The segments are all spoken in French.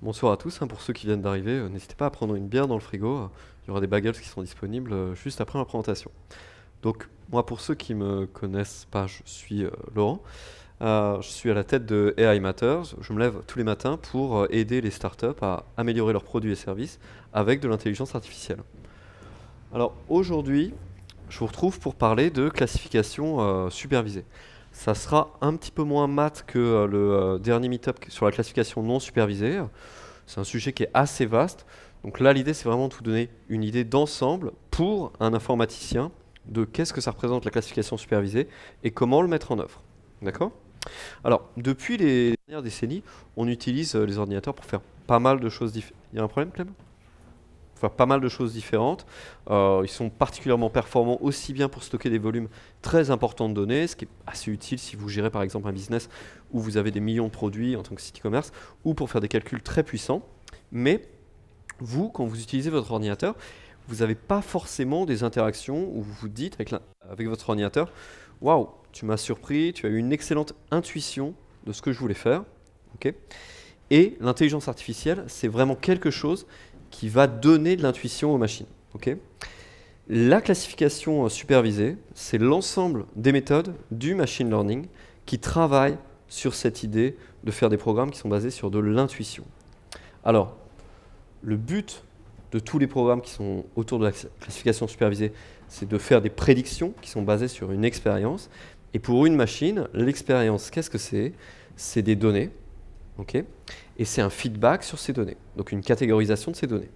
Bonsoir à tous, hein, pour ceux qui viennent d'arriver, euh, n'hésitez pas à prendre une bière dans le frigo, euh, il y aura des bagels qui sont disponibles euh, juste après ma présentation. Donc moi pour ceux qui ne me connaissent pas, je suis Laurent, je suis à la tête de AI Matters, je me lève tous les matins pour aider les startups à améliorer leurs produits et services avec de l'intelligence artificielle. Alors aujourd'hui, je vous retrouve pour parler de classification supervisée. Ça sera un petit peu moins mat que euh, le euh, dernier meet-up sur la classification non supervisée. C'est un sujet qui est assez vaste. Donc là, l'idée, c'est vraiment de vous donner une idée d'ensemble pour un informaticien de qu'est-ce que ça représente la classification supervisée et comment le mettre en œuvre. D'accord Alors, depuis les dernières décennies, on utilise euh, les ordinateurs pour faire pas mal de choses différentes. Il y a un problème, Clem faire pas mal de choses différentes. Euh, ils sont particulièrement performants aussi bien pour stocker des volumes très importants de données, ce qui est assez utile si vous gérez par exemple un business où vous avez des millions de produits en tant que site e-commerce, ou pour faire des calculs très puissants. Mais vous, quand vous utilisez votre ordinateur, vous n'avez pas forcément des interactions où vous vous dites avec, votre ordinateur, waouh, tu m'as surpris, tu as eu une excellente intuition de ce que je voulais faire. ok et l'intelligence artificielle, c'est vraiment quelque chose qui va donner de l'intuition aux machines. ok la classification euh, supervisée, c'est l'ensemble des méthodes du machine learning qui travaillent sur cette idée de faire des programmes qui sont basés sur de l'intuition. Alors, le but de tous les programmes qui sont autour de la classification supervisée, c'est de faire des prédictions qui sont basées sur une expérience. Et pour une machine, l'expérience, qu'est-ce que c'est C'est des données. ok et c'est un feedback sur ces données, donc une catégorisation de ces données.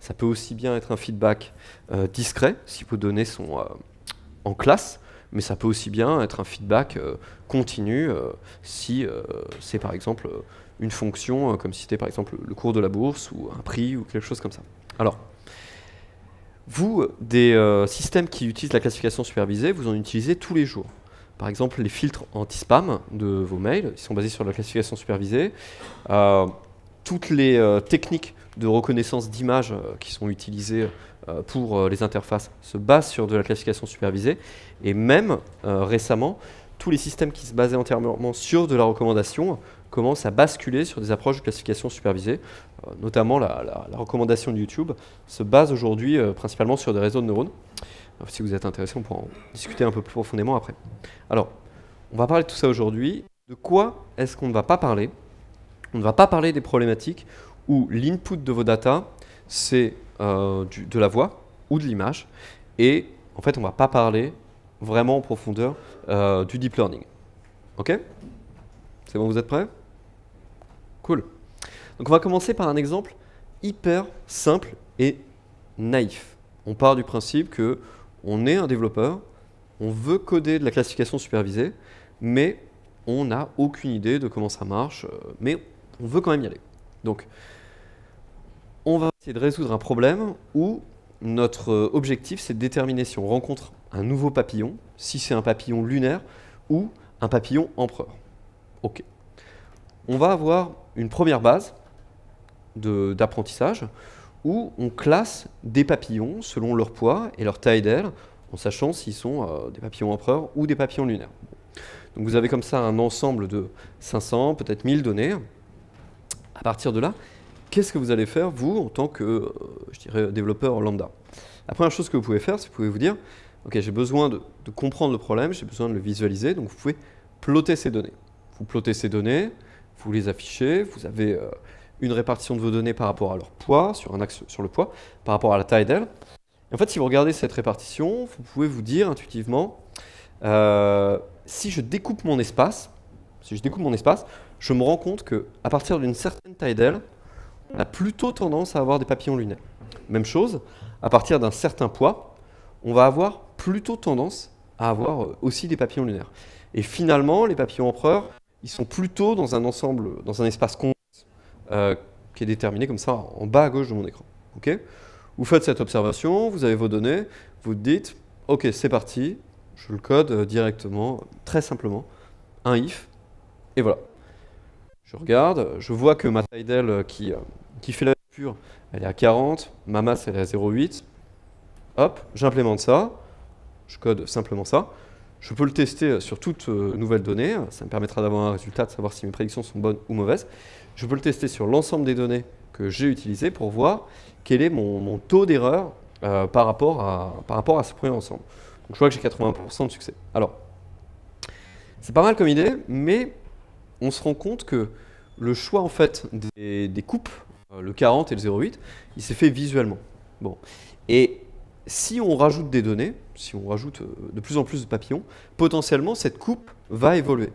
Ça peut aussi bien être un feedback euh, discret, si vos données sont euh, en classe, mais ça peut aussi bien être un feedback euh, continu, si c'est par exemple une fonction, comme si c'était par exemple le cours de la bourse, ou un prix, ou quelque chose comme ça. Alors, vous, des systèmes qui utilisent la classification supervisée, vous en utilisez tous les jours. Par exemple, les filtres anti-spam de vos mails, ils sont basés sur la classification supervisée. Euh, toutes les euh, techniques de reconnaissance d'images euh, qui sont utilisées pour les interfaces se basent sur de la classification supervisée. Et même récemment, tous les systèmes qui se basaient antérieurement sur de la recommandation commencent à basculer sur des approches de classification supervisée. notamment, la, la, recommandation de YouTube se base aujourd'hui principalement sur des réseaux de neurones. Ah, si vous êtes intéressé, on pourra en discuter un peu plus profondément après. Alors, on va parler de tout ça aujourd'hui. De quoi est-ce qu'on ne va pas parler On ne va pas parler des problématiques où l'input de vos data, c'est euh, de la voix ou de l'image. Et en fait, on ne va pas parler vraiment en profondeur euh, du deep learning. OK C'est bon, vous êtes prêts Cool. Donc on va commencer par un exemple hyper simple et naïf. On part du principe que on est un développeur, on veut coder de la classification supervisée, mais on n'a aucune idée de comment ça marche, euh, mais on veut quand même y aller. Donc, on va essayer de résoudre un problème où notre euh, objectif, c'est de déterminer si on rencontre un nouveau papillon, si c'est un papillon lunaire ou un papillon empereur. OK. On va avoir une première base d'apprentissage où on classe des papillons selon leur poids et leur taille d'aile, en sachant s'ils sont euh, des papillons empereurs ou des papillons lunaires. Donc vous avez comme ça un ensemble de 500, peut-être 1000 données. À partir de là, qu'est-ce que vous allez faire, vous, en tant que, euh, je dirais, développeur lambda La première chose que vous pouvez faire, c'est que vous pouvez vous dire, OK, j'ai besoin de, comprendre le problème, j'ai besoin de le visualiser, donc vous pouvez plotter ces données. Vous plottez ces données, vous les affichez, vous avez... Euh, une répartition de vos données par rapport à leur poids, sur un axe sur le poids, par rapport à la taille d'elle. En fait, si vous regardez cette répartition, vous pouvez vous dire intuitivement, euh, si je découpe mon espace, si je découpe mon espace, je me rends compte que à partir d'une certaine taille d'elle, on a plutôt tendance à avoir des papillons lunaires. Même chose, à partir d'un certain poids, on va avoir plutôt tendance à avoir euh, aussi des papillons lunaires. Et finalement, les papillons empereurs, ils sont plutôt dans un ensemble, dans un espace con euh, qui est déterminé comme ça en bas à gauche de mon écran. ok vous faites cette observation, vous avez vos données, vous dites, ok, c'est parti, je le code euh, directement, très simplement, un if, et voilà. Je regarde, je vois que ma taille d'aile euh, qui, qui fait la pure, elle est à 40, ma masse elle est à 0,8. Hop, j'implémente ça, je code simplement ça. Je peux le tester sur toute nouvelle donnée, ça me permettra d'avoir un résultat, de savoir si mes prédictions sont bonnes ou mauvaises je peux le tester sur l'ensemble des données que j'ai utilisées pour voir quel est mon, taux d'erreur euh, par, rapport à, par rapport à ce premier ensemble. Donc je vois que j'ai 80% de succès. Alors, c'est pas mal comme idée, mais on se rend compte que le choix en fait des, coupes, euh, le 40 et le 0,8, il s'est fait visuellement. Bon. Et si on rajoute des données, si on rajoute euh, de plus en plus de papillons, potentiellement cette coupe va évoluer.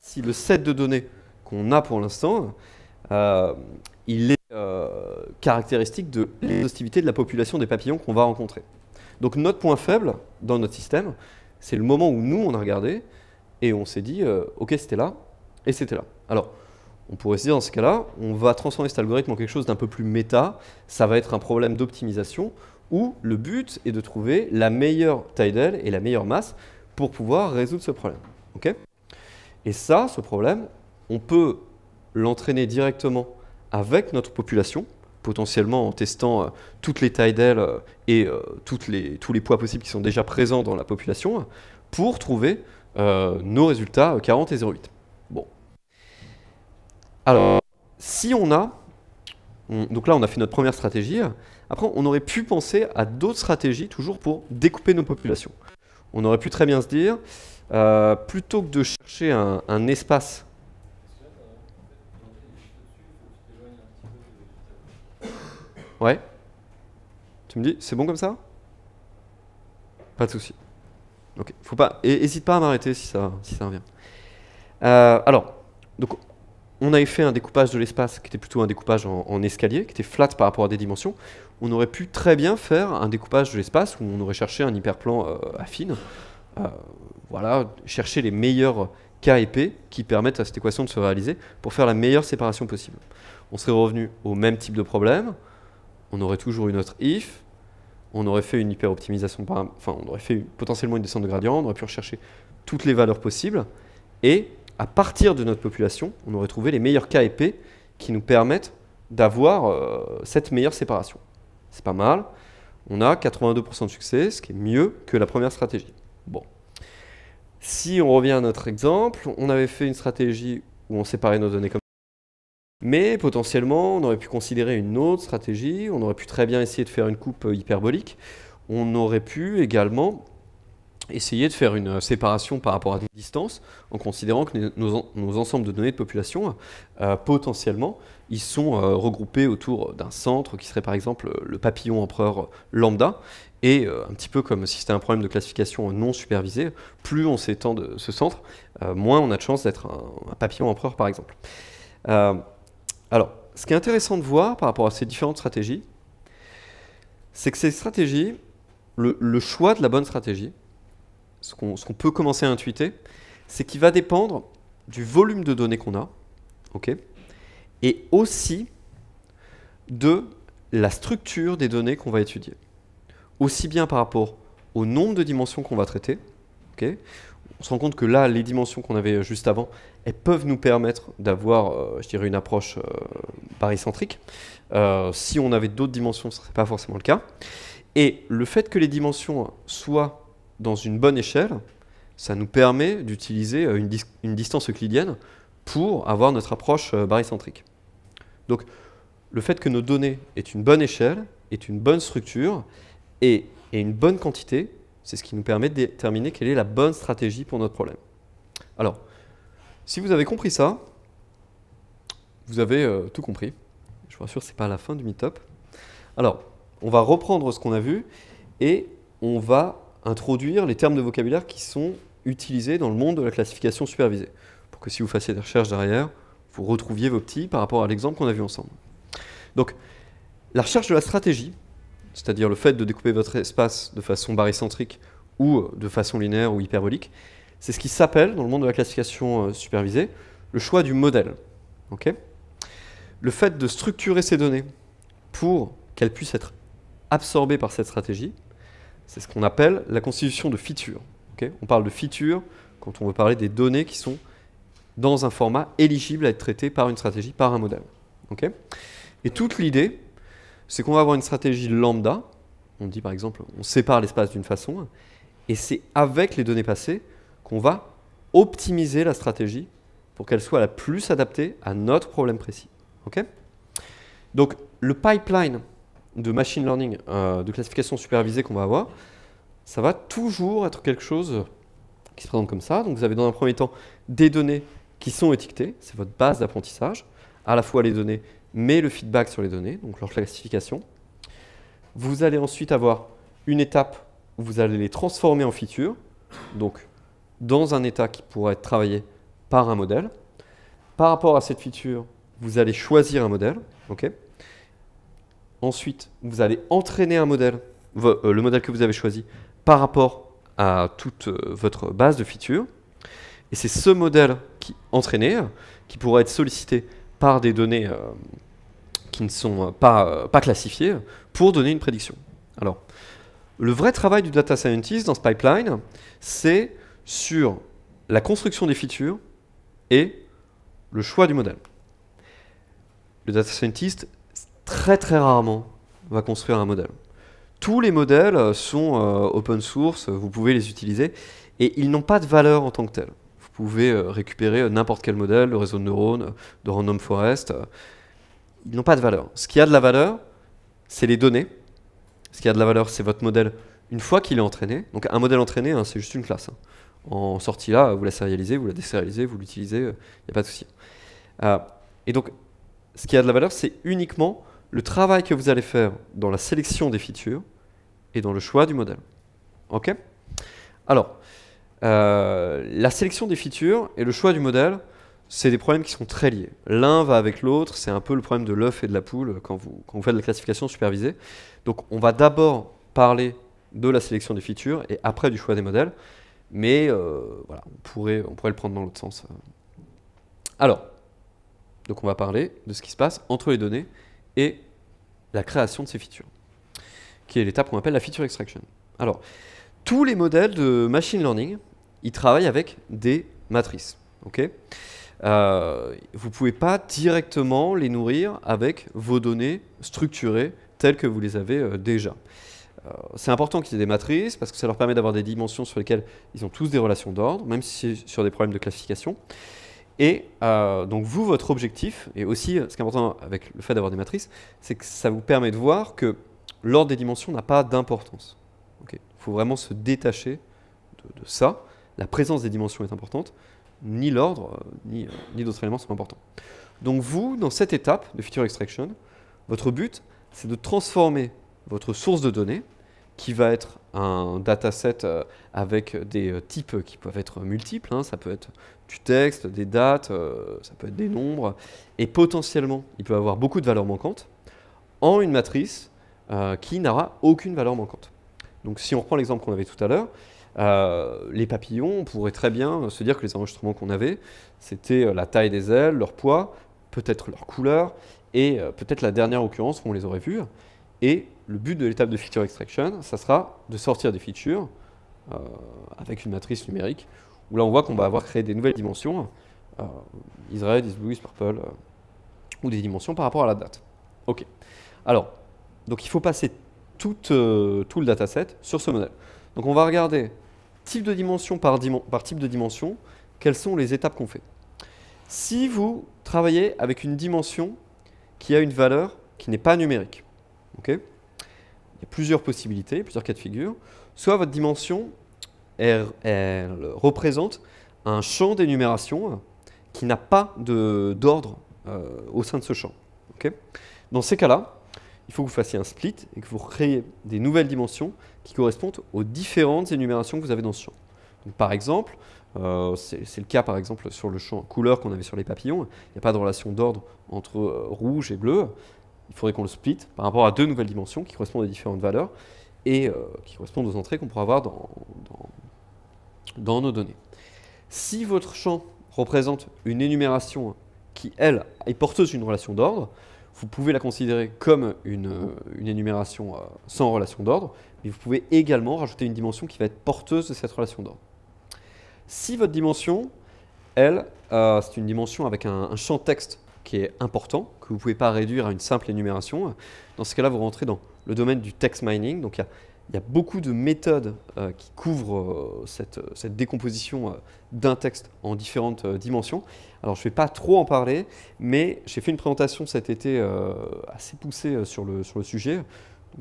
si le set de données qu'on a pour l'instant, euh, il est euh, caractéristique de l'exhaustivité de la population des papillons qu'on va rencontrer. Donc notre point faible dans notre système, c'est le moment où nous, on a regardé et on s'est dit, euh, OK, c'était là, et c'était là. Alors, on pourrait se dire, dans ce cas-là, on va transformer cet algorithme en quelque chose d'un peu plus méta, ça va être un problème d'optimisation, où le but est de trouver la meilleure taille d'aile et la meilleure masse pour pouvoir résoudre ce problème. OK et ça, ce problème, on peut l'entraîner directement avec notre population, potentiellement en testant euh, toutes les tailles d'ailes euh, et euh, les, tous les poids possibles qui sont déjà présents dans la population, pour trouver nos résultats 40 et 0,8. Bon. Alors, si on a... donc là, on a fait notre première stratégie. Après, on aurait pu penser à d'autres stratégies, toujours pour découper nos populations. On aurait pu très bien se dire, plutôt que de chercher un espace Ouais. Tu me dis, c'est bon comme ça Pas de souci. Ok, faut pas. hésite pas à m'arrêter si ça, si ça revient. Euh, alors, donc, on avait fait un découpage de l'espace qui était plutôt un découpage en, escalier, qui était flat par rapport à des dimensions. On aurait pu très bien faire un découpage de l'espace où on aurait cherché un hyperplan euh, affine. Euh, voilà, chercher les meilleurs K et P qui permettent à cette équation de se réaliser pour faire la meilleure séparation possible. On serait revenu au même type de problème, on aurait toujours eu notre if, on aurait fait une hyper-optimisation, enfin, on aurait fait potentiellement une descente de gradient, on aurait pu rechercher toutes les valeurs possibles, et à partir de notre population, on aurait trouvé les meilleurs et P qui nous permettent d'avoir euh, cette meilleure séparation. C'est pas mal. On a 82% de succès, ce qui est mieux que la première stratégie. Bon. Si on revient à notre exemple, on avait fait une stratégie où on séparait nos données comme mais potentiellement, on aurait pu considérer une autre stratégie, on aurait pu très bien essayer de faire une coupe euh, hyperbolique, on aurait pu également essayer de faire une euh, séparation par rapport à des distances, en considérant que nos, ensembles de données de population, euh, potentiellement, ils sont regroupés autour d'un centre qui serait par exemple le papillon empereur lambda. Et un petit peu comme si c'était un problème de classification non supervisée, plus on s'étend de ce centre, moins on a de chance d'être un, papillon empereur par exemple. Alors, ce qui est intéressant de voir par rapport à ces différentes stratégies, c'est que ces stratégies, le, choix de la bonne stratégie, ce qu'on peut commencer à intuiter, c'est qu'il va dépendre du volume de données qu'on a, et aussi de la structure des données qu'on va étudier, aussi bien par rapport au nombre de dimensions qu'on va traiter, ok, on se rend compte que là, les dimensions qu'on avait euh, juste avant, elles peuvent nous permettre d'avoir, euh, je dirais, une approche euh, barycentrique. si on avait d'autres dimensions, ce ne serait pas forcément le cas. Et le fait que les dimensions soient dans une bonne échelle, ça nous permet d'utiliser une, distance euclidienne pour avoir notre approche barycentrique. Donc, le fait que nos données aient une bonne échelle, est une bonne structure et, et une bonne quantité c'est ce qui nous permet de déterminer quelle est la bonne stratégie pour notre problème. Alors, si vous avez compris ça, vous avez euh, tout compris. Je vous rassure, ce n'est pas la fin du meet-up. Alors, on va reprendre ce qu'on a vu et on va introduire les termes de vocabulaire qui sont utilisés dans le monde de la classification supervisée, pour que si vous fassiez des recherches derrière, vous retrouviez vos petits par rapport à l'exemple qu'on a vu ensemble. Donc, la recherche de la stratégie, c'est-à-dire le fait de découper votre espace de façon barycentrique ou euh, de façon linéaire ou hyperbolique, c'est ce qui s'appelle, dans le monde de la classification euh, supervisée, le choix du modèle. le fait de structurer ces données pour qu'elles puissent être absorbées par cette stratégie, c'est ce qu'on appelle la constitution de feature. on parle de feature quand on veut parler des données qui sont dans un format éligible à être traité par une stratégie, par un modèle. et toute l'idée, c'est qu'on va avoir une stratégie lambda. On dit par exemple, on sépare l'espace d'une façon, et c'est avec les données passées qu'on va optimiser la stratégie pour qu'elle soit la plus adaptée à notre problème précis. Ok Donc le pipeline de machine learning, euh, de classification supervisée qu'on va avoir, ça va toujours être quelque chose qui se présente comme ça. Donc vous avez dans un premier temps des données qui sont étiquetées, c'est votre base d'apprentissage, à la fois les données mais le feedback sur les données, donc leur classification. Vous allez ensuite avoir une étape où vous allez les transformer en feature, donc dans un état qui pourra être travaillé par un modèle. Par rapport à cette feature, vous allez choisir un modèle. ok Ensuite, vous allez entraîner un modèle, euh, le modèle que vous avez choisi, par rapport à toute euh, votre base de features. Et c'est ce modèle qui entraîné qui pourra être sollicité par des données euh, qui ne sont euh, euh, pas, classifiées pour donner une prédiction. Alors, le vrai travail du data scientist dans ce pipeline, c'est sur la construction des features et le choix du modèle. Le data scientist, très très rarement, va construire un modèle. Tous les modèles sont open source, vous pouvez les utiliser, et ils n'ont pas de valeur en tant que tels pouvez euh, récupérer n'importe quel modèle, le réseau de neurones, de random forest. Ils n'ont pas de valeur. Ce qui a de la valeur, c'est les données. Ce qui a de la valeur, c'est votre modèle une fois qu'il est entraîné. Donc un modèle entraîné, hein, c'est juste une classe. Hein. En sortie là, vous la sérialisez, vous la désérialisez, vous l'utilisez, il euh, n'y a pas de souci. Euh, et donc, ce qui a de la valeur, c'est uniquement le travail que vous allez faire dans la sélection des features et dans le choix du modèle. OK Alors, euh, la sélection des features et le choix du modèle, c'est des problèmes qui sont très liés. L'un va avec l'autre, c'est un peu le problème de l'œuf et de la poule quand vous, faites de la classification supervisée. Donc on va d'abord parler de la sélection des features et après du choix des modèles, mais euh, voilà, on pourrait, on pourrait le prendre dans l'autre sens. Alors, donc on va parler de ce qui se passe entre les données et la création de ces features, qui est l'étape qu'on appelle la feature extraction. Alors, tous les modèles de machine learning ils travaillent avec des matrices. ok euh, vous ne pouvez pas directement les nourrir avec vos données structurées telles que vous les avez euh, déjà. Euh, c'est important qu'ils aient des matrices parce que ça leur permet d'avoir des dimensions sur lesquelles ils ont tous des relations d'ordre, même si c'est sur des problèmes de classification. Et donc vous, votre objectif, et aussi ce qui est important avec le fait d'avoir des matrices, c'est que ça vous permet de voir que l'ordre des dimensions n'a pas d'importance. Il faut vraiment se détacher de, de ça la présence des dimensions est importante, ni l'ordre, euh, euh, ni, d'autres éléments sont importants. Donc vous, dans cette étape de feature extraction, votre but, c'est de transformer votre source de données, qui va être un dataset euh, avec des types qui peuvent être multiples, hein. ça peut être du texte, des dates, ça peut être des nombres, et potentiellement, il peut avoir beaucoup de valeurs manquantes, en une matrice qui n'aura aucune valeur manquante. Donc si on reprend l'exemple qu'on avait tout à l'heure, euh, les papillons, on pourrait très bien se dire que les enregistrements qu'on avait, c'était euh, la taille des ailes, leur poids, peut-être leur couleur, et euh, peut-être la dernière occurrence où on les aurait vus. Et le but de l'étape de feature extraction, ça sera de sortir des features avec une matrice numérique, où là on voit qu'on va avoir créé des nouvelles dimensions, euh, is red, blue, purple, ou des dimensions par rapport à la date. Ok. Alors, donc il faut passer tout, tout le dataset sur ce modèle. Donc on va regarder type de dimension par, type de dimension, quelles sont les étapes qu'on fait. Si vous travaillez avec une dimension qui a une valeur qui n'est pas numérique, il y a plusieurs possibilités, plusieurs cas de figure. Soit votre dimension, représente un champ d'énumération qui n'a pas d'ordre euh, au sein de ce champ. Dans ces cas-là, il faut que vous fassiez un split et que vous créez des nouvelles dimensions qui correspondent aux différentes énumérations que vous avez dans ce champ. par exemple, euh, c'est le cas par exemple sur le champ couleur qu'on avait sur les papillons, il n'y a pas de relation d'ordre entre euh, rouge et bleu, il faudrait qu'on le split par rapport à deux nouvelles dimensions qui correspondent à différentes valeurs et euh, qui correspondent aux entrées qu'on pourra avoir dans, nos données. Si votre champ représente une énumération qui, elle, est porteuse d'une relation d'ordre, vous pouvez la considérer comme une énumération sans relation d'ordre mais vous pouvez également rajouter une dimension qui va être porteuse de cette relation d'ordre. Si votre dimension, elle, euh, c'est une dimension avec un, champ texte qui est important, que vous ne pouvez pas réduire à une simple énumération, dans ce cas-là, vous rentrez dans le domaine du text mining. Donc, il y, a beaucoup de méthodes euh, qui couvrent euh, cette, décomposition d'un texte en différentes dimensions. Alors, je ne vais pas trop en parler, mais j'ai fait une présentation cet été assez poussée sur le sujet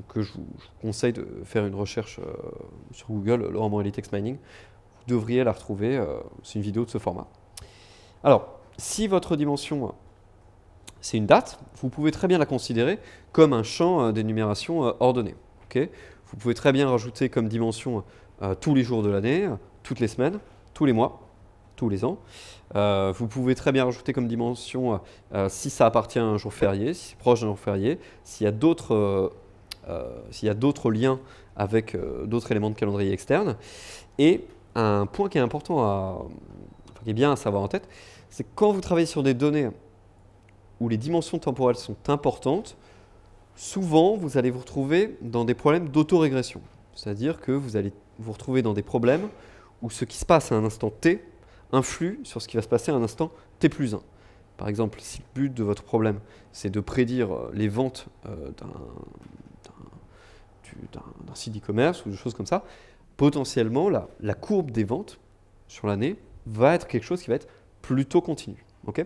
que je, vous, conseille de faire une recherche euh, sur Google, Laurent Morelli Text Mining. Vous devriez la retrouver. Euh, c'est une vidéo de ce format. Alors, si votre dimension, euh, c'est une date, vous pouvez très bien la considérer comme un champ d'énumération ordonné. vous pouvez très bien rajouter comme dimension tous les jours de l'année, toutes les semaines, tous les mois, tous les ans. vous pouvez très bien rajouter comme dimension si ça appartient à un jour férié, si c'est proche d'un jour férié, s'il y a d'autres euh, s'il y a d'autres liens avec euh, d'autres éléments de calendrier externe. Et un point qui est important à, qui est bien à savoir en tête, c'est quand vous travaillez sur des données où les dimensions temporelles sont importantes, souvent vous allez vous retrouver dans des problèmes d'autorégression. C'est-à-dire que vous allez vous retrouver dans des problèmes où ce qui se passe à un instant t influe sur ce qui va se passer à un instant t plus 1. Par exemple, si le but de votre problème, c'est de prédire euh, les ventes d'un d'un site e-commerce ou de choses comme ça, potentiellement, la, courbe des ventes sur l'année va être quelque chose qui va être plutôt continu. ok Donc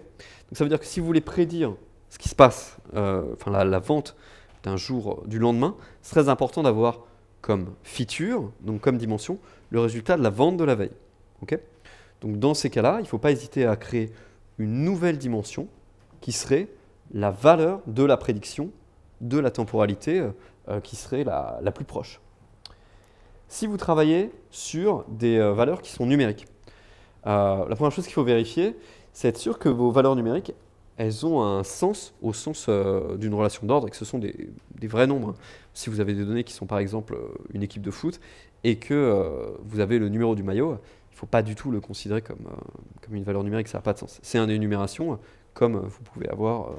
ça veut dire que si vous voulez prédire ce qui se passe, euh, enfin la, vente d'un jour euh, du lendemain, c'est très important d'avoir comme feature, donc comme dimension, le résultat de la vente de la veille. ok donc dans ces cas-là, il ne faut pas hésiter à créer une nouvelle dimension qui serait la valeur de la prédiction de la temporalité euh, euh, qui serait la, plus proche. Si vous travaillez sur des euh, valeurs qui sont numériques, euh, la première chose qu'il faut vérifier, c'est être sûr que vos valeurs numériques, elles ont un sens au sens d'une relation d'ordre et que ce sont des, des, vrais nombres. Hein. Si vous avez des données qui sont par exemple une équipe de foot et que vous avez le numéro du maillot, il ne faut pas du tout le considérer comme, comme une valeur numérique, ça n'a pas de sens. C'est une énumération comme vous pouvez avoir,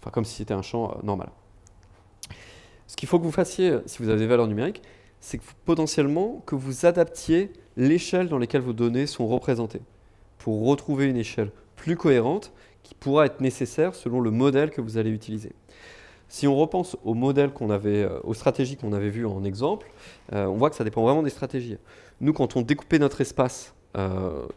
enfin comme si c'était un champ normal. Ce qu'il faut que vous fassiez, euh, si vous avez des valeurs numériques, c'est potentiellement que vous adaptiez l'échelle dans laquelle vos données sont représentées pour retrouver une échelle plus cohérente qui pourra être nécessaire selon le modèle que vous allez utiliser. Si on repense au modèle qu'on avait, euh, aux stratégies qu'on avait vues en exemple, euh, on voit que ça dépend vraiment des stratégies. Nous, quand on découpait notre espace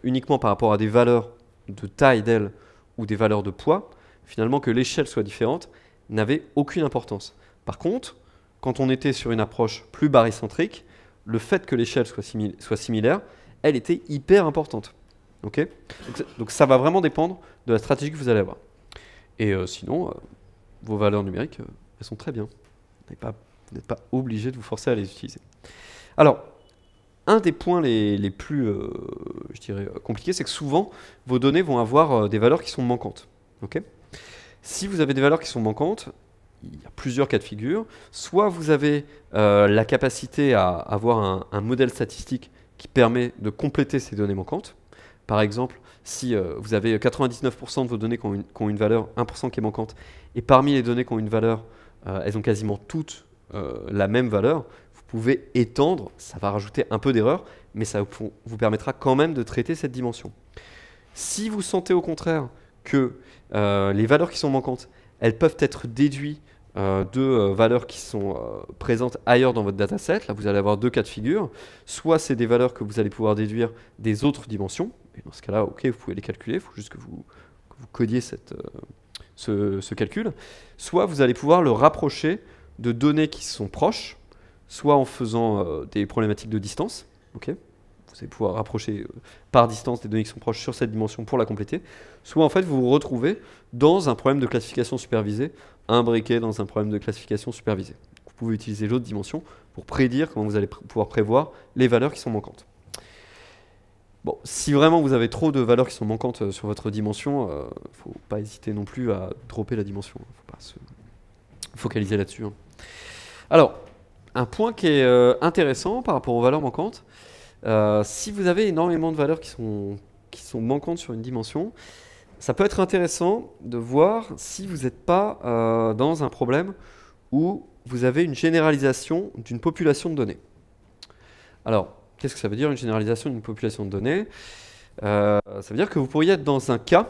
uniquement par rapport à des valeurs de taille d'aile ou des valeurs de poids, finalement que l'échelle soit différente n'avait aucune importance. Par contre, quand on était sur une approche plus barycentrique, le fait que l'échelle soit, similaire, elle était hyper importante. donc, ça va vraiment dépendre de la stratégie que vous allez avoir. Et euh, sinon, euh, vos valeurs numériques, euh, elles sont très bien. Vous n'êtes pas, obligé de vous forcer à les utiliser. Alors, un des points les, plus, je dirais, compliqués, c'est que souvent, vos données vont avoir des valeurs qui sont manquantes. si vous avez des valeurs qui sont manquantes, il y a plusieurs cas de figure. Soit vous avez euh, la capacité à avoir un, modèle statistique qui permet de compléter ces données manquantes. Par exemple, si euh, vous avez 99% de vos données qui ont, une, valeur, 1% qui est manquante, et parmi les données qui ont une valeur, euh, elles ont quasiment toutes la même valeur, vous pouvez étendre, ça va rajouter un peu d'erreur, mais ça vous permettra quand même de traiter cette dimension. Si vous sentez au contraire que les valeurs qui sont manquantes, elles peuvent être déduites euh, de euh, valeurs qui sont euh, présentes ailleurs dans votre dataset. Là, vous allez avoir deux cas de figure. Soit c'est des valeurs que vous allez pouvoir déduire des autres dimensions. Et dans ce cas-là, ok, vous pouvez les calculer. Il faut juste que vous, codiez ce, ce, calcul. Soit vous allez pouvoir le rapprocher de données qui sont proches, soit en faisant des problématiques de distance. ok vous allez pouvoir rapprocher euh, par distance des données qui sont proches sur cette dimension pour la compléter, soit en fait vous vous retrouvez dans un problème de classification supervisée, imbriqué dans un problème de classification supervisée. Vous pouvez utiliser l'autre dimension pour prédire comment vous allez pouvoir prévoir les valeurs qui sont manquantes. Bon, si vraiment vous avez trop de valeurs qui sont manquantes euh, sur votre dimension, ne euh, faut pas hésiter non plus à dropper la dimension. il hein. ne faut pas se focaliser là-dessus. Hein. Alors, un point qui est intéressant par rapport aux valeurs manquantes, euh, si vous avez énormément de valeurs qui sont, qui sont manquantes sur une dimension, ça peut être intéressant de voir si vous n'êtes pas euh, dans un problème où vous avez une généralisation d'une population de données. Alors, qu'est-ce que ça veut dire une généralisation d'une population de données euh, Ça veut dire que vous pourriez être dans un cas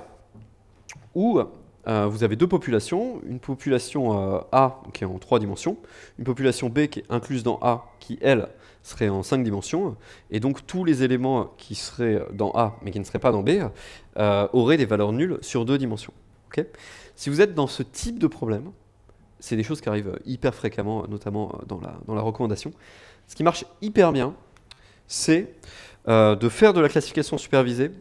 où euh, vous avez deux populations, une population euh, A qui est en trois dimensions, une population B qui est incluse dans A, qui elle serait en cinq dimensions, et donc tous les éléments qui seraient dans A mais qui ne seraient pas dans B euh, auraient des valeurs nulles sur deux dimensions. si vous êtes dans ce type de problème, c'est des choses qui arrivent hyper fréquemment, notamment dans la, dans la recommandation. Ce qui marche hyper bien, c'est de faire de la classification supervisée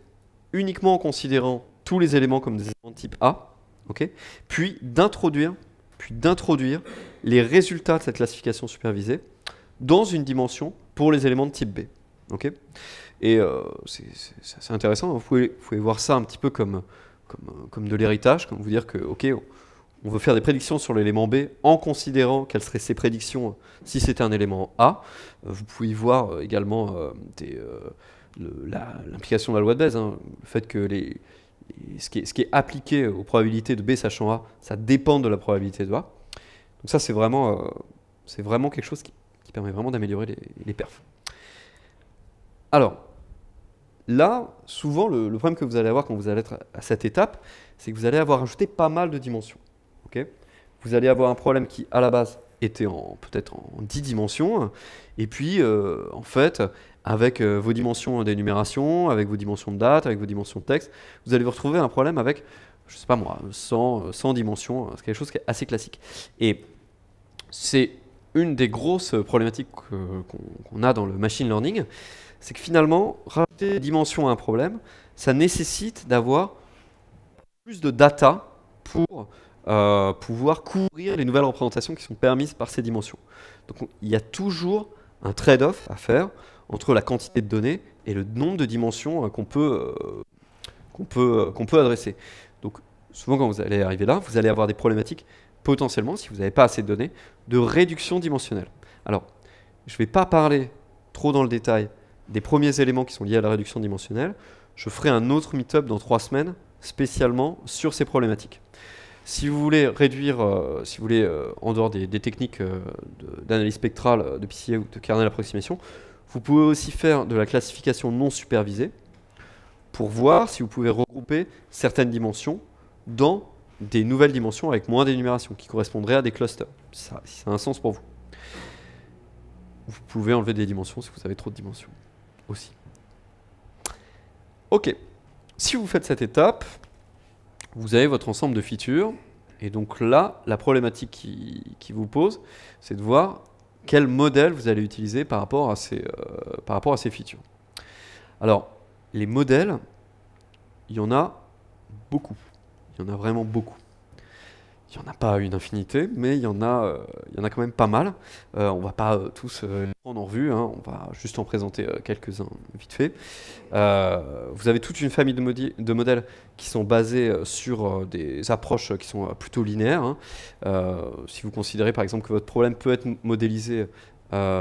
uniquement en considérant tous les éléments comme des éléments de type A, puis d'introduire puis d'introduire les résultats de cette classification supervisée dans une dimension pour les éléments de type B. Ok et euh, c'est intéressant, vous pouvez, vous pouvez, voir ça un petit peu comme, comme, comme de l'héritage, comme vous dire que, ok, on, veut faire des prédictions sur l'élément B en considérant quelles seraient ses prédictions si c'était un élément A. Euh, vous pouvez voir euh, également l'implication de la loi de Bayes, hein. le fait que les, ce qui, est, appliqué aux probabilités de B sachant A, ça dépend de la probabilité de A. Donc ça, c'est vraiment, euh, vraiment quelque chose qui, permet vraiment d'améliorer les, les, perfs. Alors, là, souvent, le, problème que vous allez avoir quand vous allez être à cette étape, c'est que vous allez avoir ajouté pas mal de dimensions. vous allez avoir un problème qui, à la base, était peut-être en 10 dimensions, et puis, euh, en fait, avec euh, vos dimensions d'énumération, avec vos dimensions de date, avec vos dimensions de texte, vous allez vous retrouver un problème avec, je sais pas moi, 100, 100 dimensions, hein. c'est quelque chose qui est assez classique. Et c'est une des grosses problématiques qu'on a dans le machine learning, c'est que finalement, rajouter des dimensions à un problème, ça nécessite d'avoir plus de data pour euh, pouvoir couvrir les nouvelles représentations qui sont permises par ces dimensions. Donc il y a toujours un trade-off à faire entre la quantité de données et le nombre de dimensions euh, qu'on peut, euh, qu'on peut, euh, qu'on peut adresser. Donc souvent quand vous allez arriver là, vous allez avoir des problématiques potentiellement, si vous n'avez pas assez de données, de réduction dimensionnelle. Alors, je ne vais pas parler trop dans le détail des premiers éléments qui sont liés à la réduction dimensionnelle. Je ferai un autre meet-up dans trois semaines spécialement sur ces problématiques. Si vous voulez réduire, si vous voulez, en dehors des, techniques d'analyse spectrale de PCA e ou de carnet d'approximation vous pouvez aussi faire de la classification non supervisée pour voir si vous pouvez regrouper certaines dimensions dans des nouvelles dimensions avec moins d'énumération qui correspondraient à des clusters, ça, a un sens pour vous. Vous pouvez enlever des dimensions si vous avez trop de dimensions aussi. Ok, si vous faites cette étape, vous avez votre ensemble de features. Et donc là, la problématique qui vous pose, c'est de voir quel modèle vous allez utiliser par rapport à ces, euh, par rapport à ces features. Alors, les modèles, il y en a beaucoup. Il y en a vraiment beaucoup il n'y en a pas une infinité, mais il y en a, euh, il y en a quand même pas mal. Euh, on ne va pas euh, tous les prendre en revue, hein. on va juste en présenter quelques-uns vite fait. vous avez toute une famille de, modèles qui sont basés sur des approches qui sont plutôt linéaires. Hein. si vous considérez par exemple que votre problème peut être modélisé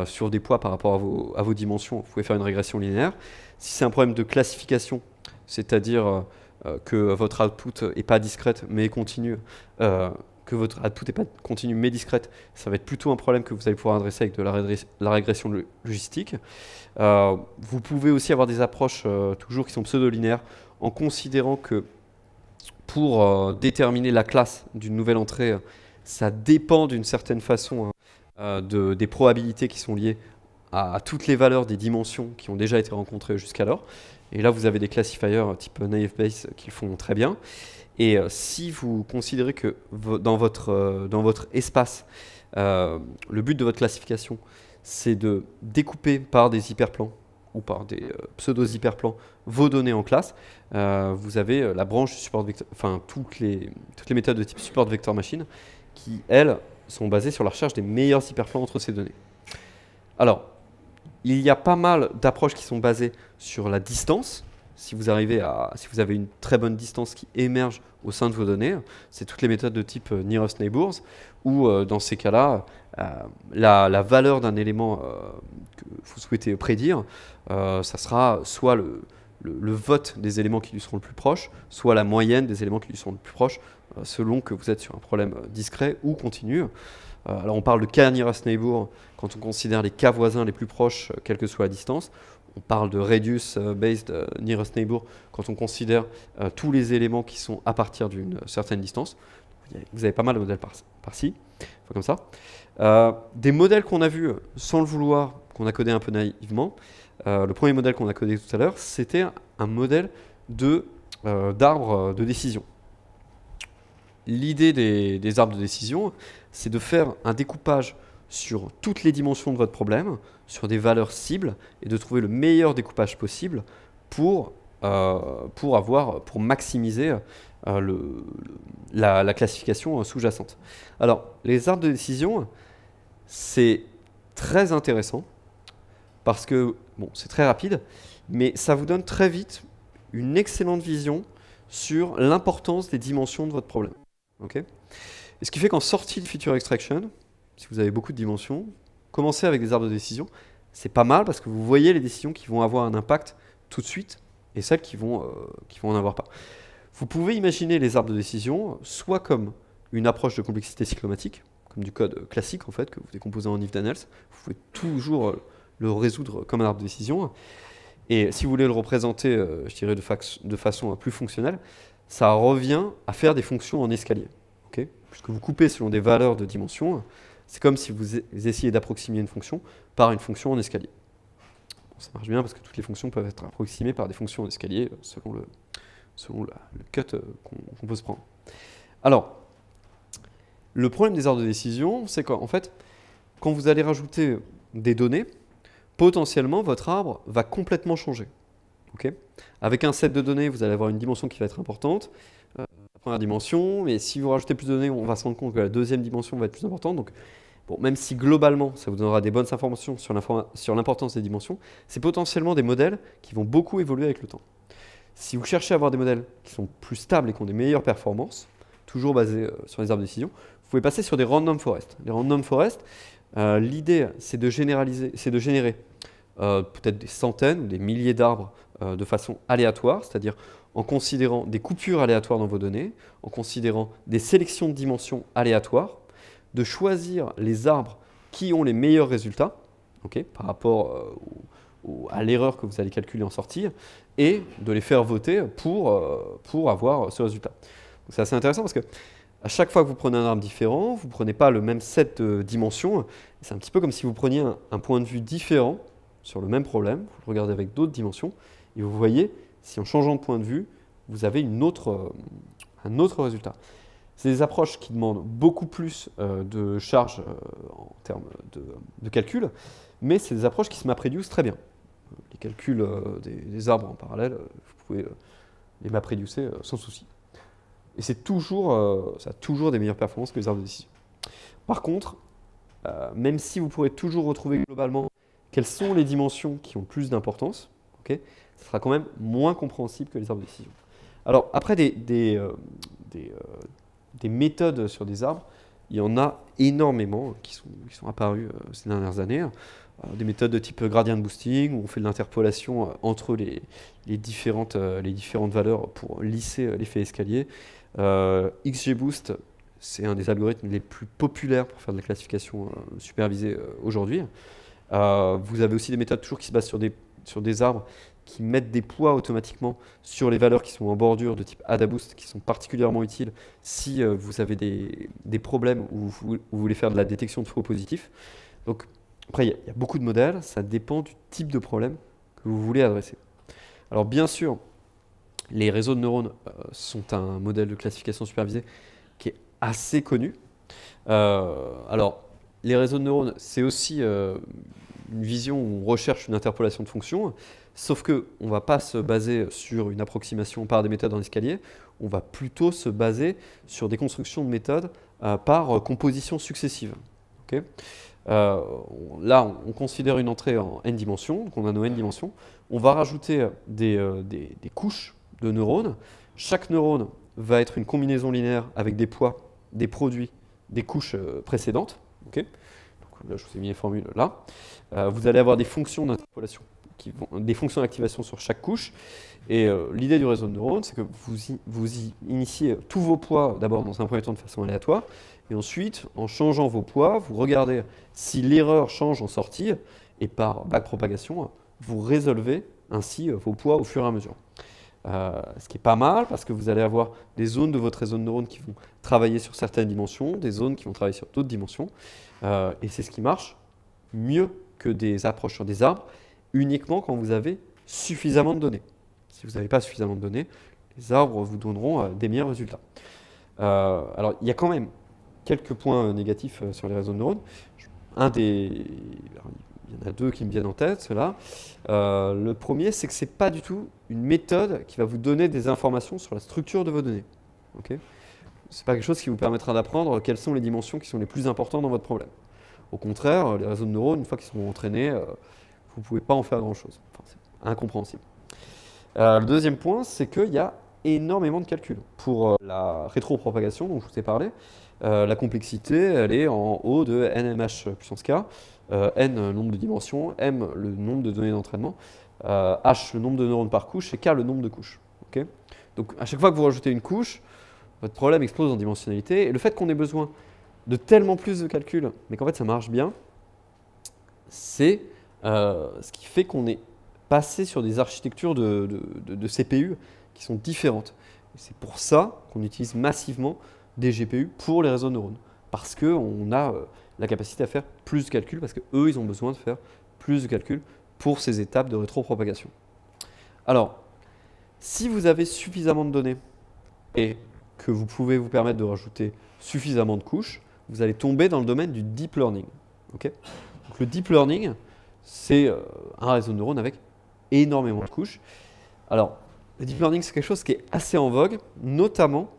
sur des poids par rapport à vos, dimensions, vous pouvez faire une régression linéaire. Si c'est un problème de classification, c'est-à-dire euh, que votre output n'est pas discrète mais continue, euh, que votre output n'est pas continue mais discrète, ça va être plutôt un problème que vous allez pouvoir adresser avec de la, régression logistique. Euh, vous pouvez aussi avoir des approches toujours qui sont pseudo-linéaires en considérant que pour déterminer la classe d'une nouvelle entrée, ça dépend d'une certaine façon hein, de, des probabilités qui sont liées à, toutes les valeurs des dimensions qui ont déjà été rencontrées jusqu'alors. Et là, vous avez des classifiers type base qui le font très bien. Et euh, si vous considérez que dans votre, euh, dans votre espace, euh, le but de votre classification, c'est de découper par des hyperplans ou par des pseudo-hyperplans vos données en classe, vous avez la branche support enfin toutes les, toutes les méthodes de type support vector machine qui, elles, sont basées sur la recherche des meilleurs hyperplans entre ces données. Alors, il y a pas mal d'approches qui sont basées sur la distance. Si vous, arrivez à, si vous avez une très bonne distance qui émerge au sein de vos données, c'est toutes les méthodes de type euh, Nearest Neighbors, où euh, dans ces cas-là, euh, la, valeur d'un élément que vous souhaitez prédire, ça sera soit le, vote des éléments qui lui seront le plus proches, soit la moyenne des éléments qui lui seront le plus proches, selon que vous êtes sur un problème discret ou continu. Euh, on parle de k nearest neighbor quand on considère les k voisins les plus proches, euh, quelle que soit la distance. On parle de Radius euh, Based Nearest Neighbor quand on considère tous les éléments qui sont à partir d'une certaine distance. Vous avez pas mal de modèles par-ci, comme ça. des modèles qu'on a vus sans le vouloir, qu'on a codé un peu naïvement. le premier modèle qu'on a codé tout à l'heure, c'était un modèle d'arbre de décision l'idée des, arbres de décision, c'est de faire un découpage sur toutes les dimensions de votre problème, sur des valeurs cibles, et de trouver le meilleur découpage possible pour, euh, pour, avoir, pour maximiser euh, la, la, classification euh, sous-jacente. Alors, les arbres de décision, c'est très intéressant, parce que bon, c'est très rapide, mais ça vous donne très vite une excellente vision sur l'importance des dimensions de votre problème. Ok. et ce qui fait qu'en sortie de Feature Extraction, si vous avez beaucoup de dimensions, commencez avec des arbres de décision. C'est pas mal parce que vous voyez les décisions qui vont avoir un impact tout de suite et celles qui vont, euh, qui vont en avoir pas. Vous pouvez imaginer les arbres de décision soit comme une approche de complexité cyclomatique, comme du code classique en fait, que vous décomposez en if then else. Vous pouvez toujours euh, le résoudre comme un arbre de décision. Et si vous voulez le représenter, euh, je dirais, de, façon plus fonctionnelle, ça revient à faire des fonctions en escalier. Puisque vous coupez selon des valeurs de dimension, c'est comme si vous e-, essayez d'approximer une fonction par une fonction en escalier. ça marche bien parce que toutes les fonctions peuvent être approximées par des fonctions en escalier euh, selon le, selon le cut euh, qu'on peut se prendre. Alors, le problème des arbres de décision, c'est qu'en fait, quand vous allez rajouter des données, potentiellement votre arbre va complètement changer. Avec un set de données, vous allez avoir une dimension qui va être importante. Euh, la première dimension, mais si vous rajoutez plus de données, on va se rendre compte que la deuxième dimension va être plus importante. Donc, bon, même si globalement, ça vous donnera des bonnes informations sur l'importance des dimensions, c'est potentiellement des modèles qui vont beaucoup évoluer avec le temps. Si vous cherchez à avoir des modèles qui sont plus stables et qui ont des meilleures performances, toujours basés euh, sur les arbres de décision, vous pouvez passer sur des random forests. Les random forests, euh, l'idée, c'est de, généraliser, de générer peut-être des centaines ou des milliers d'arbres euh, de façon aléatoire, c'est-à-dire en considérant des coupures aléatoires dans vos données, en considérant des sélections de dimensions aléatoires, de choisir les arbres qui ont les meilleurs résultats par rapport euh, à l'erreur que vous allez calculer en sortie, et de les faire voter pour, euh, pour avoir ce résultat. C'est assez intéressant parce que à chaque fois que vous prenez un arbre différent, vous ne prenez pas le même set de dimensions. C'est un petit peu comme si vous preniez un, un point de vue différent sur le même problème, vous le regardez avec d'autres dimensions, et vous voyez, si en changeant de point de vue, vous avez euh, un autre résultat. C'est des approches qui demandent beaucoup plus euh, de charge euh, en termes de, calcul, mais c'est des approches qui se mappréduisent très bien. Les calculs des, arbres en parallèle, vous pouvez les MapReducer sans souci. Et c'est toujours, ça a toujours des meilleures performances que les arbres de décision. Par contre, même si vous pourrez toujours retrouver globalement quelles sont les dimensions qui ont plus d'importance, OK? ce sera quand même moins compréhensible que les arbres de décision. Alors après des, des, euh, euh, méthodes sur des arbres, il y en a énormément qui sont, qui sont apparues euh, ces dernières années. des méthodes de type gradient boosting, où on fait de l'interpolation entre les, les différentes, les différentes valeurs pour lisser l'effet escalier. XGBoost, c'est un des algorithmes les plus populaires pour faire de la classification supervisée aujourd'hui. vous avez aussi des méthodes toujours qui se basent sur des, sur des arbres qui mettent des poids automatiquement sur les valeurs qui sont en bordure de type AdaBoost, qui sont particulièrement utiles si euh, vous avez des, problèmes ou vous, voulez faire de la détection de faux positifs. Donc, après, il y, a beaucoup de modèles, ça dépend du type de problème que vous voulez adresser. Alors, bien sûr, les réseaux de neurones euh, sont un modèle de classification supervisée qui est assez connu. Euh, alors, les réseaux de neurones, c'est aussi une vision où on recherche une interpolation de fonctions. Sauf qu'on on va pas se baser sur une approximation par des méthodes en escalier, on va plutôt se baser sur des constructions de méthodes euh, par euh, composition successive. Euh, là, on, considère une entrée en n dimensions, donc on a nos n dimensions. On va rajouter des, couches de neurones. Chaque neurone va être une combinaison linéaire avec des poids, des produits, des couches précédentes. là, je vous ai mis les formules là. vous allez avoir des fonctions d'interpolation des fonctions d'activation sur chaque couche. Et euh, l'idée du réseau de neurones, c'est que vous y, vous initiez tous vos poids, d'abord dans un premier temps de façon aléatoire, et ensuite, en changeant vos poids, vous regardez si l'erreur change en sortie, et par backpropagation, vous résolvez ainsi euh, vos poids au fur et à mesure. Euh, ce qui est pas mal parce que vous allez avoir des zones de votre réseau de neurones qui vont travailler sur certaines dimensions, des zones qui vont travailler sur d'autres dimensions. et c'est ce qui marche mieux que des approches sur des arbres uniquement quand vous avez suffisamment de données. Si vous n'avez pas suffisamment de données, les arbres vous donneront euh, des meilleurs résultats. Euh, alors, il y a quand même quelques points euh, négatifs sur les réseaux de neurones. Un des, il y en a deux qui me viennent en tête, cela. Euh, le premier, c'est que ce n'est pas du tout une méthode qui va vous donner des informations sur la structure de vos données. ce n'est pas quelque chose qui vous permettra d'apprendre quelles sont les dimensions qui sont les plus importantes dans votre problème. Au contraire, les réseaux de neurones, une fois qu'ils sont entraînés, vous ne pouvez pas en faire grand-chose. c'est incompréhensible. Euh, le deuxième point, c'est qu'il y a énormément de calculs. Pour la euh, la rétropropagation dont je vous ai parlé, euh, la complexité, elle est en haut de NMH puissance K, N nombre de dimensions, M le nombre de données d'entraînement, H le nombre de neurones par couche et K le nombre de couches. Ok Donc à chaque fois que vous rajoutez une couche, votre problème explose en dimensionnalité. Et le fait qu'on ait besoin de tellement plus de calculs, mais qu'en fait ça marche bien, c'est euh, ce qui fait qu'on est passé sur des architectures de, CPU qui sont différentes. C'est pour ça qu'on utilise massivement des GPU pour les réseaux de neurones. Parce qu'on a euh, la capacité à faire plus de calculs, parce qu'eux, ils ont besoin de faire plus de calculs pour ces étapes de rétropropagation. Alors, si vous avez suffisamment de données et que vous pouvez vous permettre de rajouter suffisamment de couches, vous allez tomber dans le domaine du deep learning. Donc, le deep learning, c'est euh, un réseau de neurones avec énormément de couches. Alors, le deep learning, c'est quelque chose qui est assez en vogue, notamment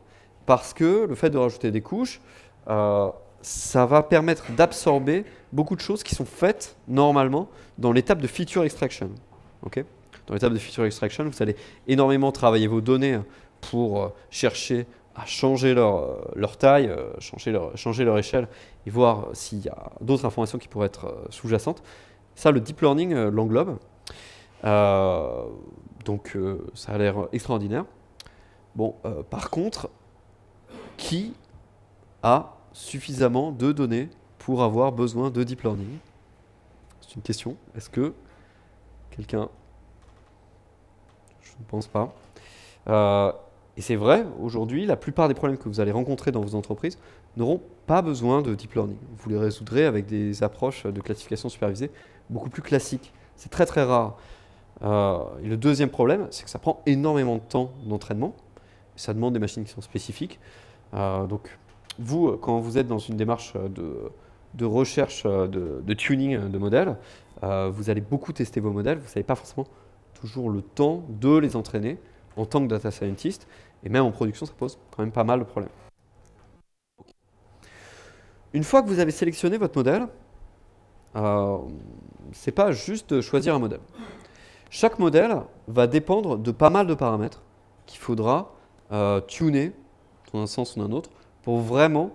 parce que le fait de rajouter des couches, euh, ça va permettre d'absorber beaucoup de choses qui sont faites normalement dans l'étape de feature extraction. dans l'étape de feature extraction, vous allez énormément travailler vos données pour euh, chercher à changer leur, taille, changer leur échelle et voir s'il y a d'autres informations qui pourraient être sous-jacentes. Ça, le deep learning euh, l'englobe. Euh, donc euh, ça a l'air extraordinaire. Bon, par contre, qui a suffisamment de données pour avoir besoin de deep learning C'est une question. Est-ce que quelqu'un Je ne pense pas. Et c'est vrai, aujourd'hui, la plupart des problèmes que vous allez rencontrer dans vos entreprises n'auront pas besoin de deep learning. Vous les résoudrez avec des approches de classification supervisée beaucoup plus classiques. C'est très très rare. Euh, et le deuxième problème, c'est que ça prend énormément de temps d'entraînement. Ça demande des machines qui sont spécifiques. Euh, donc, vous, quand vous êtes dans une démarche de, recherche, de, tuning de modèles, euh, vous allez beaucoup tester vos modèles. Vous n'avez pas forcément toujours le temps de les entraîner en tant que data scientist. Et même en production, ça pose quand même pas mal de problèmes. Une fois que vous avez sélectionné votre modèle, euh, c'est pas juste choisir un modèle. Chaque modèle va dépendre de pas mal de paramètres qu'il faudra euh, tuner, dans un sens ou dans un autre, pour vraiment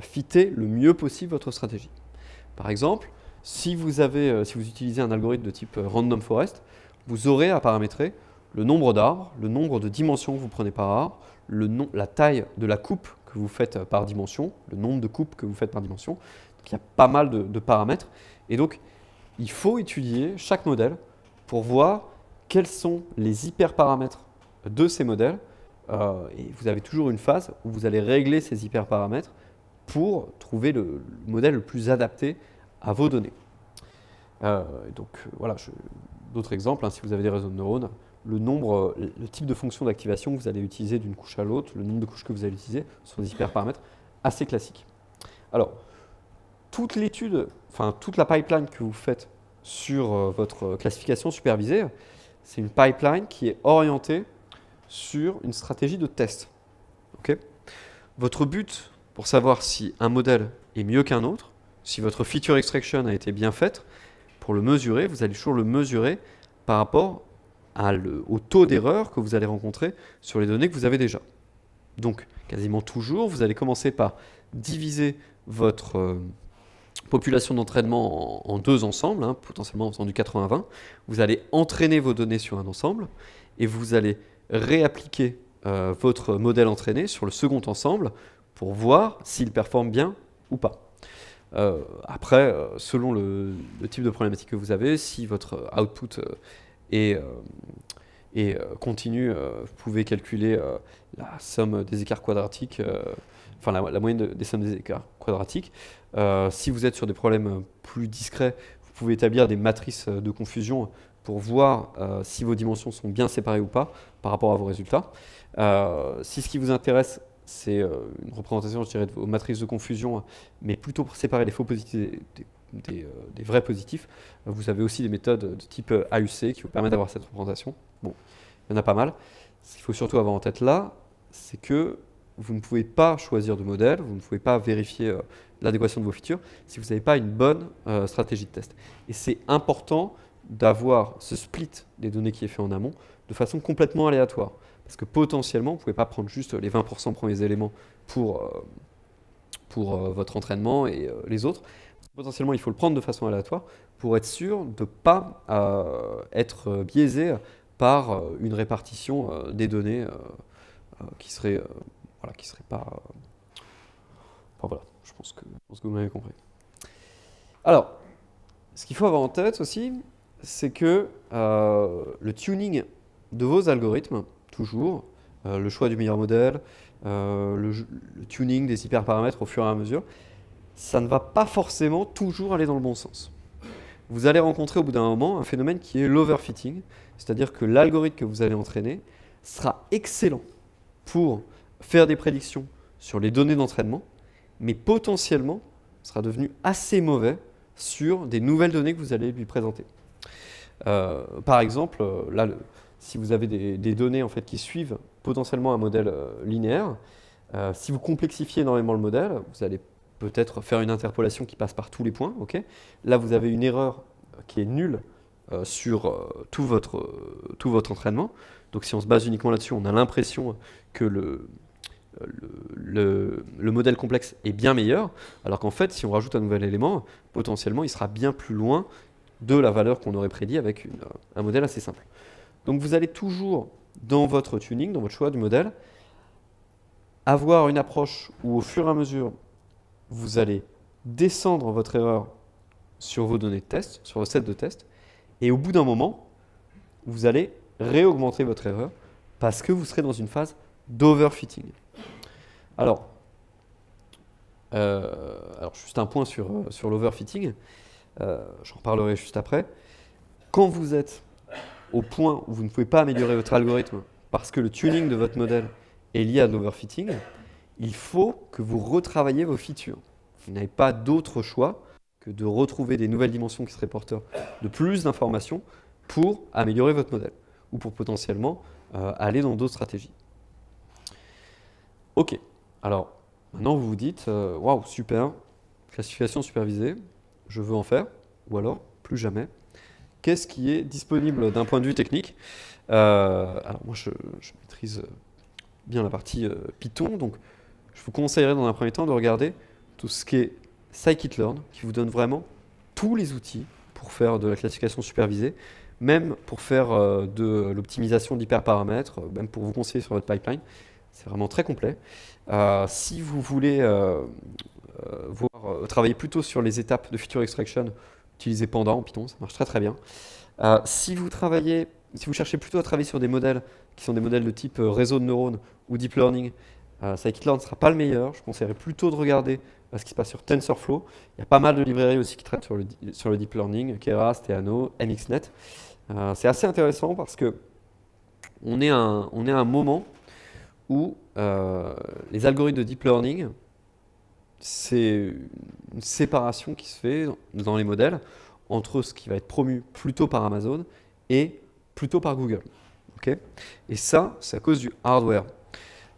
fitter le mieux possible votre stratégie. Par exemple, si vous, euh, si vous utilisez un algorithme de type euh, random forest, vous aurez à paramétrer le nombre d'arbres, le nombre de dimensions que vous prenez par arbre, la taille de la coupe que vous faites euh, par dimension, le nombre de coupes que vous faites par dimension. il y a pas mal de, paramètres. Et donc, il faut étudier chaque modèle pour voir quels sont les hyperparamètres de ces modèles. Euh, et vous avez toujours une phase où vous allez régler ces hyperparamètres pour trouver le, modèle le plus adapté à vos données. Euh, donc voilà, d'autres exemples, hein, si vous avez des réseaux de neurones, le nombre, le type de fonction d'activation que vous allez utiliser d'une couche à l'autre, le nombre de couches que vous allez utiliser, sont des hyperparamètres assez classiques. Alors, toute l'étude, enfin toute la pipeline que vous faites sur euh, votre classification supervisée, c'est une pipeline qui est orientée sur une stratégie de test. OK votre but pour savoir si un modèle est mieux qu'un autre, si votre feature extraction a été bien faite, pour le mesurer, vous allez toujours le mesurer par rapport au taux d'erreur que vous allez rencontrer sur les données que vous avez déjà. Donc, quasiment toujours, vous allez commencer par diviser votre euh, population d'entraînement en, deux ensembles, hein, potentiellement en faisant du 80-20. Vous allez entraîner vos données sur un ensemble et vous allez réappliquer euh, votre modèle entraîné sur le second ensemble pour voir s'il performe bien ou pas. Euh, après, selon le, le, type de problématique que vous avez, si votre output et, euh, euh, continue, euh, vous pouvez calculer la somme des écarts quadratiques, enfin la, moyenne des sommes des écarts quadratiques. si vous êtes sur des problèmes plus discrets, vous pouvez établir des matrices de confusion pour voir si vos dimensions sont bien séparées ou pas par rapport à vos résultats. si ce qui vous intéresse, c'est une représentation, je dirais, de vos matrices de confusion, mais plutôt pour séparer les faux positifs des euh, des, vrais positifs. Vous avez aussi des méthodes de type euh, AUC qui vous permettent d'avoir cette représentation. Bon, il y en a pas mal. Ce qu'il faut surtout avoir en tête là, c'est que vous ne pouvez pas choisir de modèle, vous ne pouvez pas vérifier euh, l'adéquation de vos features si vous n'avez pas une bonne stratégie de test. Et c'est important d'avoir ce split des données qui est fait en amont de façon complètement aléatoire. Parce que potentiellement, vous ne pouvez pas prendre juste les 20% premiers éléments pour, pour votre entraînement et les autres potentiellement il faut le prendre de façon aléatoire pour être sûr de ne pas euh, être euh, biaisé par euh, une répartition des données qui serait voilà, qui serait pas. Enfin voilà, je pense que, je pense que vous m'avez compris. Alors, ce qu'il faut avoir en tête aussi, c'est que le tuning de vos algorithmes, toujours, le choix du meilleur modèle, le, tuning des hyperparamètres au fur et à mesure, ça ne va pas forcément toujours aller dans le bon sens. Vous allez rencontrer au bout d'un moment un phénomène qui est l'overfitting, c'est-à-dire que l'algorithme que vous allez entraîner sera excellent pour faire des prédictions sur les données d'entraînement, mais potentiellement sera devenu assez mauvais sur des nouvelles données que vous allez lui présenter. Euh, par exemple, euh, là, si vous avez des, données en fait, qui suivent potentiellement un modèle euh, linéaire, si vous complexifiez énormément le modèle, vous allez peut-être faire une interpolation qui passe par tous les points. ok Là, vous avez une erreur qui est nulle euh, sur euh, tout, votre, euh, tout votre entraînement. Donc si on se base uniquement là-dessus, on a l'impression que le, le, modèle complexe est bien meilleur, alors qu'en fait, si on rajoute un nouvel élément, potentiellement, il sera bien plus loin de la valeur qu'on aurait prédit avec un modèle assez simple. Donc vous allez toujours, dans votre tuning, dans votre choix du modèle, avoir une approche où au fur et à mesure, vous allez descendre votre erreur sur vos données de test, sur vos sets de test, et au bout d'un moment, vous allez réaugmenter votre erreur parce que vous serez dans une phase d'overfitting. Alors, euh, juste un point sur, euh, l'overfitting, euh, j'en parlerai juste après. Quand vous êtes au point où vous ne pouvez pas améliorer votre algorithme parce que le tuning de votre modèle est lié à l'overfitting, il faut que vous retravaillez vos features. Vous n'avez pas d'autre choix que de retrouver des nouvelles dimensions qui seraient porteurs de plus d'informations pour améliorer votre modèle ou pour potentiellement euh, aller dans d'autres stratégies. Ok, alors maintenant vous vous dites euh, waouh, super, classification supervisée, je veux en faire, ou alors plus jamais. Qu'est-ce qui est disponible d'un point de vue technique euh, Alors moi je, maîtrise bien la partie Python, donc je vous conseillerais dans un premier temps de regarder tout ce qui est Scikit-Learn, qui vous donne vraiment tous les outils pour faire de la classification supervisée, même pour faire euh, de l'optimisation d'hyperparamètres, euh, même pour vous conseiller sur votre pipeline. C'est vraiment très complet. Euh, si vous voulez travailler plutôt sur les étapes de feature extraction, utilisez pendant en Python, ça marche très très bien. si vous travaillez, si vous cherchez plutôt à travailler sur des modèles qui sont des modèles de type réseau de neurones ou deep learning, scikit euh, ne sera pas le meilleur. Je conseillerais plutôt de regarder euh, ce qui se passe sur TensorFlow. Il y a pas mal de librairies aussi qui traitent sur le, deep learning, Keras, Theano, MXNet. Euh, c'est assez intéressant parce que on est, à un moment où les algorithmes de deep learning, c'est une séparation qui se fait dans les modèles entre ce qui va être promu plutôt par Amazon et plutôt par Google. Okay et ça, c'est à cause du hardware.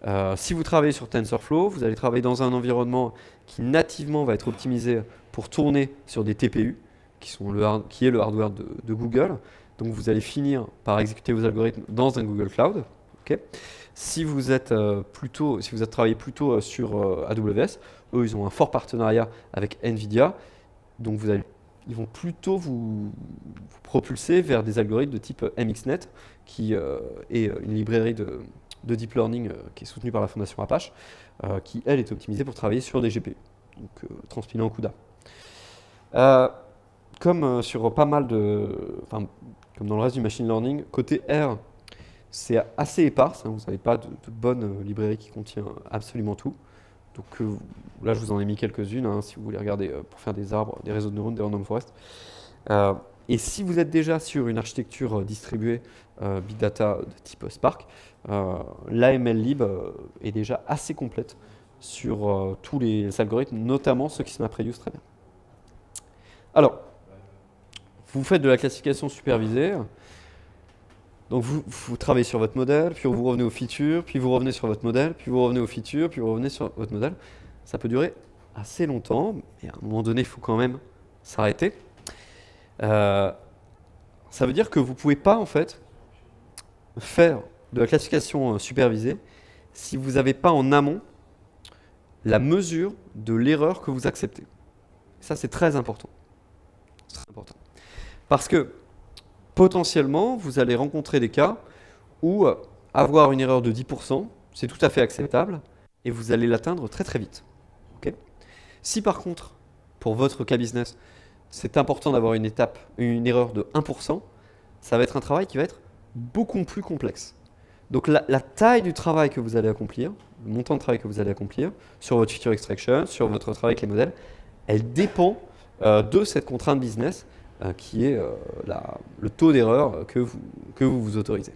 Euh, si vous travaillez sur TensorFlow, vous allez travailler dans un environnement qui nativement va être optimisé pour tourner sur des TPU, qui, sont le qui est le hardware de, Google. Donc vous allez finir par exécuter vos algorithmes dans un Google Cloud. Si vous êtes euh, plutôt, si vous travaillé plutôt euh, sur AWS, eux ils ont un fort partenariat avec Nvidia, donc vous allez ils vont plutôt vous propulser vers des algorithmes de type MXNet, qui est une librairie de, de deep learning euh, qui est soutenu par la fondation Apache, euh, qui elle est optimisée pour travailler sur des GPU, donc euh, transpilant en CUDA. comme sur pas mal de, enfin, comme dans le reste du machine learning, côté R, c'est assez épars, hein, vous n'avez pas de, bonne librairie qui contient absolument tout. Donc là, je vous en ai mis quelques-unes, hein, si vous voulez regarder, pour faire des arbres, des réseaux de neurones, des random forests. et si vous êtes déjà sur une architecture distribuée euh, big data de type euh, Spark, euh, l'AML lib est déjà assez complète sur tous les algorithmes, notamment ceux qui se à très bien. Alors, vous faites de la classification supervisée. Donc vous, travaillez sur votre modèle, puis vous revenez aux features, puis vous revenez sur votre modèle, puis vous revenez aux features, puis vous revenez sur votre modèle. Ça peut durer assez longtemps, mais à un moment donné, il faut quand même s'arrêter. ça veut dire que vous ne pouvez pas, en fait, faire de la classification euh, supervisée si vous n'avez pas en amont la mesure de l'erreur que vous acceptez. Ça, c'est très important. très important. Parce que potentiellement, vous allez rencontrer des cas où euh, avoir une erreur de 10%, c'est tout à fait acceptable et vous allez l'atteindre très très vite. si par contre, pour votre cas business, c'est important d'avoir une étape, une erreur de 1%, ça va être un travail qui va être beaucoup plus complexe. Donc la, taille du travail que vous allez accomplir, le montant de travail que vous allez accomplir sur votre feature extraction, sur votre travail avec les modèles, elle dépend euh, de cette contrainte business euh, qui est euh, le taux d'erreur que que vous vous autorisez.